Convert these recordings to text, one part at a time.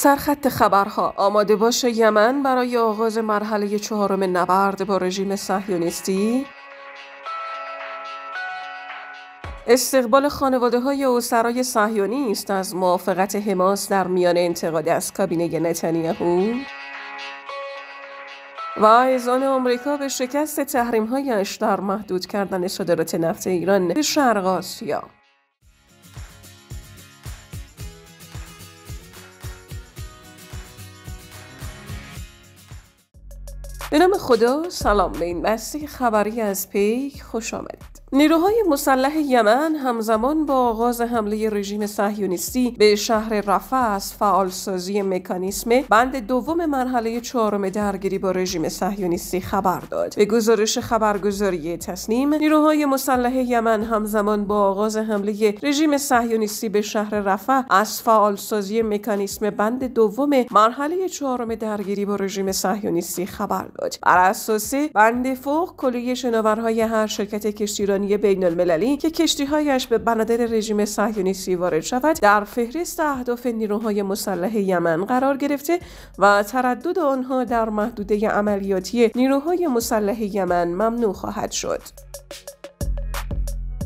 سرخط خبرها آماده باش یمن برای آغاز مرحله چهارم نبرد با رژیم صهیونیستی استقبال خانواده های اوسرای صهیونیست از موافقت حماس در میان انتقاد از کابینه نتانیاهو و اعزان آمریکا به شکست تحریم هایش در محدود کردن صادرات نفت ایران به شرق آسیا به نام خدا سلام به این بسته خبری از پیک خوش آمدید نیروهای مسلح یمن همزمان با آغاز حمله رژیم صهیونیستی به شهر رفع از فعالسازی مکانیسم بند دوم مرحله چهارم درگیری با رژیم صهیونیستی خبر داد به گزارش خبرگزاری تسنیم نیروهای مسلح یمن همزمان با آغاز حمله رژیم صهیونیستی به شهر رفع از فعالسازی مکانیسم بند دوم مرحله چهارم درگیری با رژیم صهیونیستی خبر داد بر اساس بند فوق کلیه شناورهای هر شرکت را بینال بین المللی که کشتیهایش به بنادر رژیم صهیونیستی وارد شود در فهرست اهداف نیروهای مسلح یمن قرار گرفته و تردد آنها در محدوده عملیاتی نیروهای مسلح یمن ممنوع خواهد شد.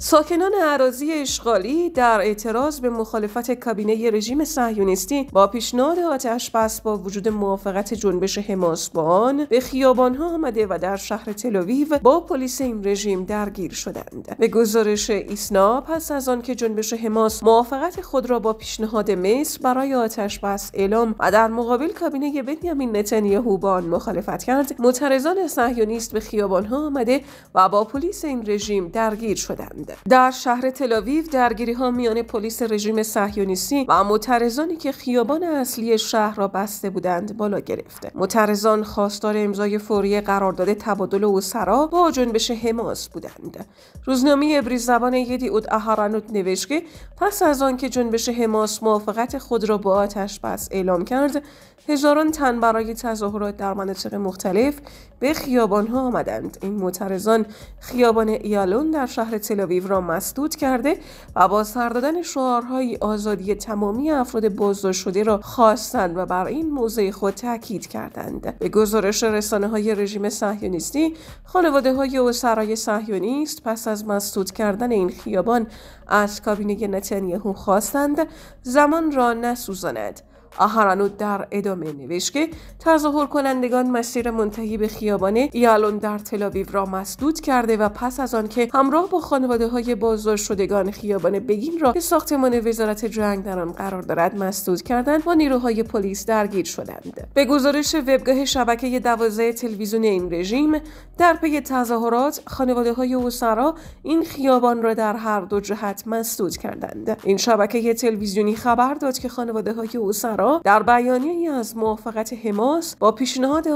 ساکنان عراضی اشغالی در اعتراض به مخالفت کابینه رژیم صهیونیستی با پیشنهاد آتش بس با وجود موافقت جنبش حماس با آن به خیابانها آمده و در شهر تلویو با پلیس این رژیم درگیر شدند به گزارش ایسنا پس از آنکه جنبش حماس موافقت خود را با پیشنهاد مصر برای آتش بس اعلام و در مقابل کابینه بنیامین نتانیاهو با آن مخالفت کرد معترضان صهیونیست به خیابانها آمده و با پلیس این رژیم درگیر شدند در شهر تلاویو درگیری ها میان پلیس رژیم صهیونیستی و معترضانی که خیابان اصلی شهر را بسته بودند بالا گرفته معترضان خواستار امضای فوری قرارداد تبادل اسرا با جنبش حماس بودند روزنامه ابریز زبان یدی اود اهارانوت نوشت که پس از آنکه جنبش حماس موافقت خود را با آتش بس اعلام کرد هزاران تن برای تظاهرات در مناطق مختلف به خیابان ها آمدند این معترضان خیابان ایالون در شهر تلاویو را مسدود کرده و با سردادن شعارهای آزادی تمامی افراد بازداشت شده را خواستند و بر این موضع خود تاکید کردند به گزارش رسانه های رژیم صهیونیستی خانواده های سرای صهیونیست پس از مسدود کردن این خیابان از کابینه نتانیاهو خواستند زمان را نسوزاند آهارانو در ادامه نوشت که تظاهر کنندگان مسیر منتهی به خیابان ایالون در تلاویو را مسدود کرده و پس از آن که همراه با خانواده های بازداشت شدگان خیابان بگین را به ساختمان وزارت جنگ در آن قرار دارد مسدود کردند با نیروهای پلیس درگیر شدند به گزارش وبگاه شبکه دوازه تلویزیون این رژیم در پی تظاهرات خانواده های اوسرا این خیابان را در هر دو جهت مسدود کردند این شبکه تلویزیونی خبر داد که خانواده های اوسرا در بیانیه‌ای از موافقت حماس با پیشنهاد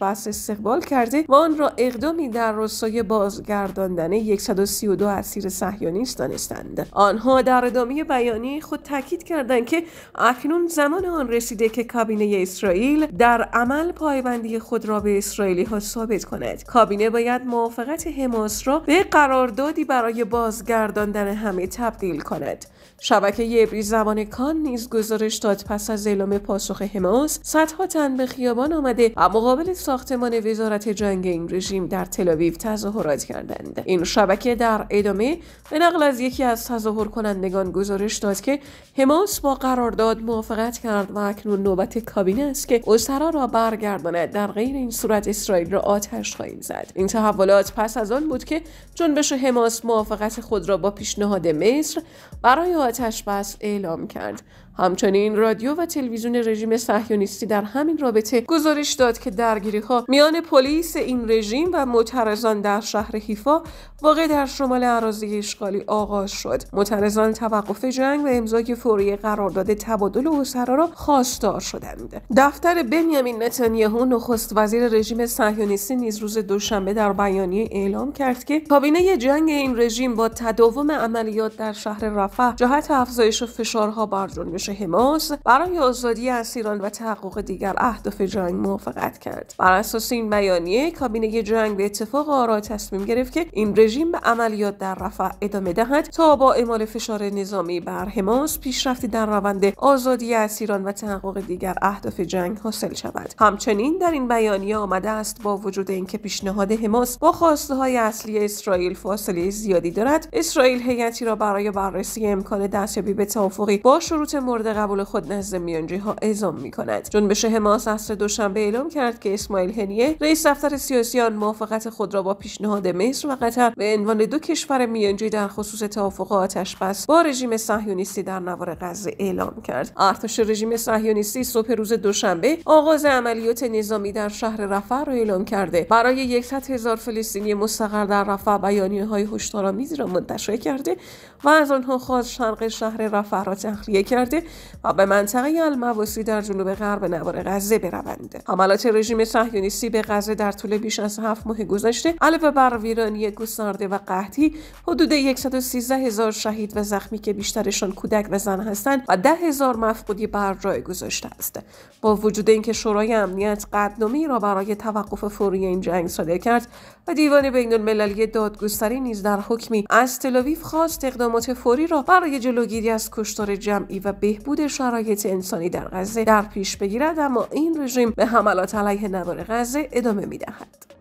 بس استقبال کرده و آن را اقدامی در راستای بازگرداندن 132 اسیر صهیونیست دانستند آنها در ادامه بیانیه خود تاکید کردند که اکنون زمان آن رسیده که کابینه اسرائیل در عمل پایبندی خود را به اسرائیلی ها ثابت کند کابینه باید موافقت حماس را به قراردادی برای بازگرداندن همه تبدیل کند شبکه ابری زبان کان نیز گزارش داد پس از اعلام پاسخ حماس صدها تن به خیابان آمده و مقابل ساختمان وزارت جنگ این رژیم در تلاویو تظاهرات کردند این شبکه در ادامه به نقل از یکی از تظاهر کنندگان گزارش داد که حماس با قرارداد موافقت کرد و اکنون نوبت کابینه است که اسرا را برگرداند در غیر این صورت اسرائیل را آتش خواهیم زد این تحولات پس از آن بود که جنبش حماس موافقت خود را با پیشنهاد مصر برای آتش بس اعلام کرد همچنین رادیو و تلویزیون رژیم صهیونیستی در همین رابطه گزارش داد که درگیری ها میان پلیس این رژیم و معترضان در شهر حیفا واقع در شمال اراضی اشغالی آغاز شد معترضان توقف جنگ و امضای فوری قرارداد تبادل اسرا را خواستار شدند دفتر بنیامین نتانیاهو نخست وزیر رژیم صهیونیستی نیز روز دوشنبه در بیانیه اعلام کرد که کابینه جنگ این رژیم با تداوم عملیات در شهر رفح جهت افزایش فشارها بر حماس برای آزادی اسیران و تحقق دیگر اهداف جنگ موافقت کرد بر اساس این بیانیه کابینه جنگ به اتفاق آرا تصمیم گرفت که این رژیم به عملیات در رفع ادامه دهد تا با اعمال فشار نظامی بر حماس پیشرفتی در روند آزادی اسیران و تحقق دیگر اهداف جنگ حاصل شود همچنین در این بیانیه آمده است با وجود اینکه پیشنهاد حماس با خواسته های اصلی اسرائیل فاصله زیادی دارد اسرائیل هیئتی را برای بررسی امکان دستیابی به توافقی با شروط مورد قبول خود نزد میانجی ها اعزام می کند جنبش حماس اصر دوشنبه اعلام کرد که اسماعیل هنیه رئیس دفتر سیاسی آن موافقت خود را با پیشنهاد مصر و قطر به عنوان دو کشور میانجی در خصوص توافق آتش بس با رژیم صهیونیستی در نوار غزه اعلام کرد ارتش رژیم صهیونیستی صبح روز دوشنبه آغاز عملیات نظامی در شهر رفح را اعلام کرده برای یکصد هزار فلسطینی مستقر در رفح بیانیه هشدارآمیزی را منتشر کرده و از آنها خواست شرق شهر رفح را تخلیه کرده و به منطقه المواسی در جنوب غرب نوار غزه بروند حملات رژیم صهیونیستی به غزه در طول بیش از هفت ماه گذشته علاوه بر ویرانی گسترده و قحطی حدود 113 هزار شهید و زخمی که بیشترشان کودک و زن هستند و ده هزار مفقودی بر جای گذاشته است با وجود اینکه شورای امنیت قدنامه را برای توقف فوری این جنگ صادر کرد و دیوان بین المللی دادگستری نیز در حکمی از تلاویف خواست اقدامات فوری را برای جلوگیری از کشتار جمعی و بهبود شرایط انسانی در غزه در پیش بگیرد اما این رژیم به حملات علیه نوار غزه ادامه میدهد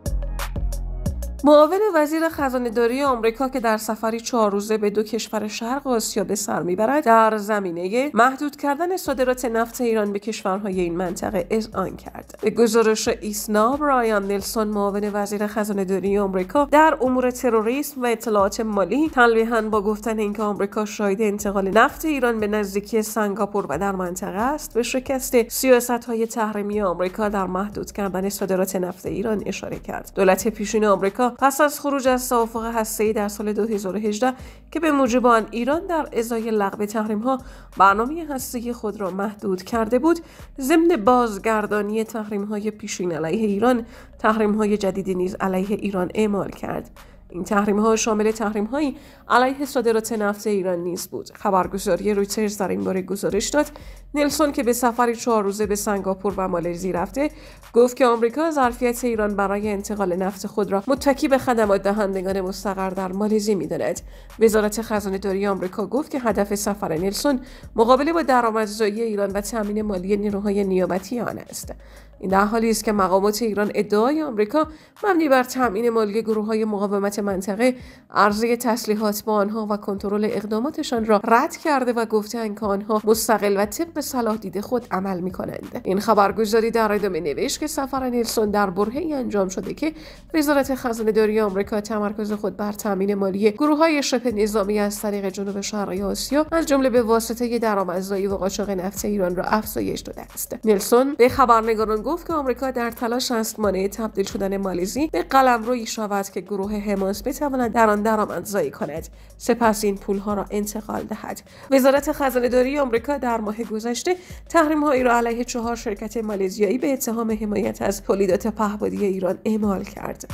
معاون وزیر خزانه داری آمریکا که در سفری چهار روزه به دو کشور شرق آسیا به سر میبرد در زمینه محدود کردن صادرات نفت ایران به کشورهای این منطقه آن کرد به گزارش ایسنا برایان نلسون معاون وزیر خزانه داری آمریکا در امور تروریسم و اطلاعات مالی تلویحا با گفتن اینکه آمریکا شاهد انتقال نفت ایران به نزدیکی سنگاپور و در منطقه است به شکست سیاست تحریمی آمریکا در محدود کردن صادرات نفت ایران اشاره کرد دولت پیشین آمریکا پس از خروج از توافق هسته‌ای در سال 2018 که به موجب آن ایران در ازای لغو تحریم‌ها برنامه هسته‌ای خود را محدود کرده بود ضمن بازگردانی تحریم‌های پیشین علیه ایران تحریم‌های جدیدی نیز علیه ایران اعمال کرد این تحریم ها شامل تحریم هایی علیه صادرات نفت ایران نیز بود خبرگزاری رویترز در این باره گزارش داد نلسون که به سفر چهار روزه به سنگاپور و مالزی رفته گفت که آمریکا ظرفیت ایران برای انتقال نفت خود را متکی به خدمات دهندگان مستقر در مالزی میداند وزارت خزانه داری آمریکا گفت که هدف سفر نلسون مقابله با درآمدزایی ایران و تامین مالی نیروهای نیابتی آن است این در حالی است که مقامات ایران ادعای آمریکا مبنی بر تامین مالی گروه های مقاومت منطقه عرضه تسلیحات با آنها و کنترل اقداماتشان را رد کرده و گفته که آنها مستقل و طبق صلاح دیده خود عمل می کنند این خبرگزاری در ادامه نوشت که سفر نلسون در برهه انجام شده که وزارت خزانه داری آمریکا تمرکز خود بر تامین مالی گروه های شبه نظامی از طریق جنوب شرقی آسیا از جمله به واسطه درآمدزایی و قاچاق نفت ایران را افزایش داده است نلسون به خبرنگاران گفت که آمریکا در تلاش است مانع تبدیل شدن مالزی به قلمروی شود که گروه حماس بتواند در آن درآمدزایی کند سپس این پولها را انتقال دهد وزارت خزانه داری آمریکا در ماه گذشته تحریمهایی را علیه چهار شرکت مالزیایی به اتهام حمایت از تولیدات پهپادی ایران اعمال کرد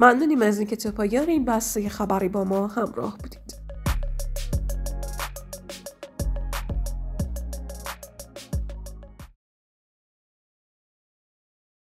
ممنونیم از اینکه تا پایان این بسته خبری با ما همراه بودیم